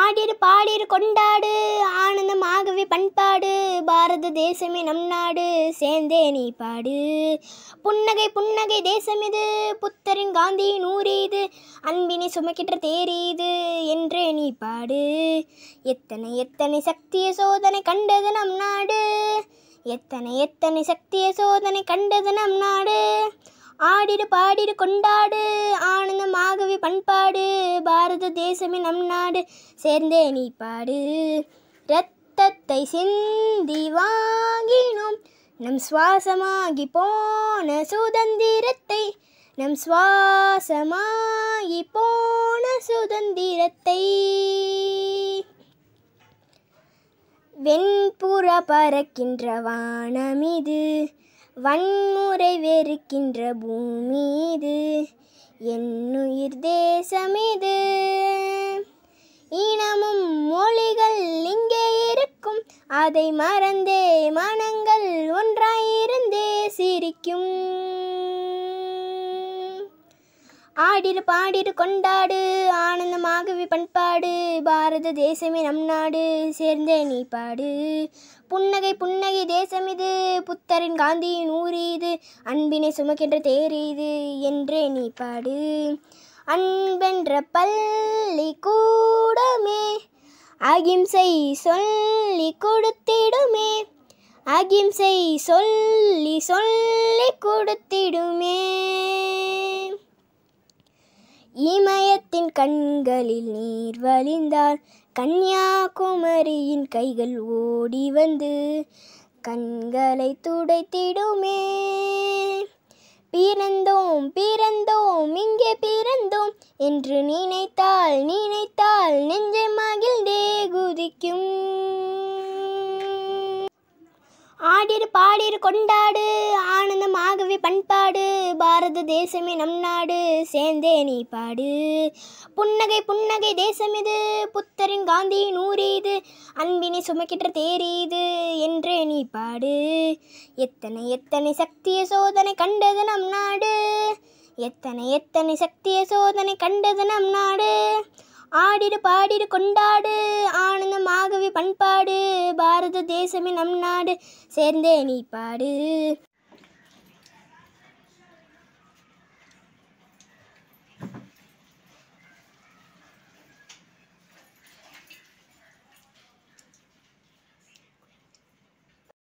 ஆடிரு பாடிரு கொண்டாடு ஆனந்தம் ஆகவே பண்பாடு பாரத தேசமே நம் நாடு சேர்ந்தே நீ பாடு புன்னகை புன்னகை தேசம் இது புத்தரின் காந்தி நூறு இது அன்பினை சுமக்கின்ற தேரி இது என்றே நீ பாடு எத்தனை எத்தனை சக்திய சோதனை கண்டது நம் நாடு எத்தனை எத்தனை சக்திய சோதனை கண்டது நம் நாடு ஆடிரு பாடிரு கொண்டாடு ஆனந்தம் பாரத தேசமே நம் நாடு சேர்ந்தே நீ பாடு ரத்தத்தை சிந்தி வாங்கினோம் நம் சுவாசமாகி போன சுதந்திரத்தை நம் சுவாசமாகி போன சுதந்திரத்தை வெண்புற பறக்கின்ற வானமிது வன்முறை வெறுக்கின்ற பூமி இது என்னுயிர் இது அதை மறந்தே மனங்கள் ஒன்றாயிருந்தே சிரிக்கும் ஆடிடு பாடிடு கொண்டாடு ஆனந்தமாகவே பண்பாடு பாரத தேசமே நம் நாடு சேர்ந்தே நீ பாடு புன்னகை புன்னகை தேசம் இது புத்தரின் காந்தியின் ஊறி இது அன்பினை சுமக்கின்ற தேர் இது என்றே நீ பாடு அன்பென்ற பள்ளி கூடமே அகிம்சை சொல்லி கொடுத்திடுமே அகிம்சை சொல்லி சொல்லி கொடுத்திடுமே இமயத்தின் கண்களில் நீர் வழிந்தால் கன்னியாகுமரியின் கைகள் ஓடி வந்து கண்களை துடைத்திடுமே பிறந்தோம் பிறந்தோம் இங்கே பிறந்தோம் என்று நினைத்தால் நினைத்தால் நெஞ்சை ஆடிரு பாடிரு கொண்டாடு ஆனந்தமாகவே பண்பாடு பாரத தேசமே நம் நாடு சேர்ந்தே நீ பாடு புன்னகை புன்னகை தேசம் இது புத்தரின் காந்தி நூறு இது அன்பினை சுமக்கிட்ட தேரீது என்றே நீ பாடு எத்தனை எத்தனை சக்திய சோதனை கண்டது நம் நாடு எத்தனை எத்தனை சக்திய சோதனை கண்டது நம் நாடு ஆடிடு பாடிடு கொண்டாடு ஆனந்தமாகவே பண்பாடு பாரத தேசமே நம் நாடு சேர்ந்தே நீ பாடு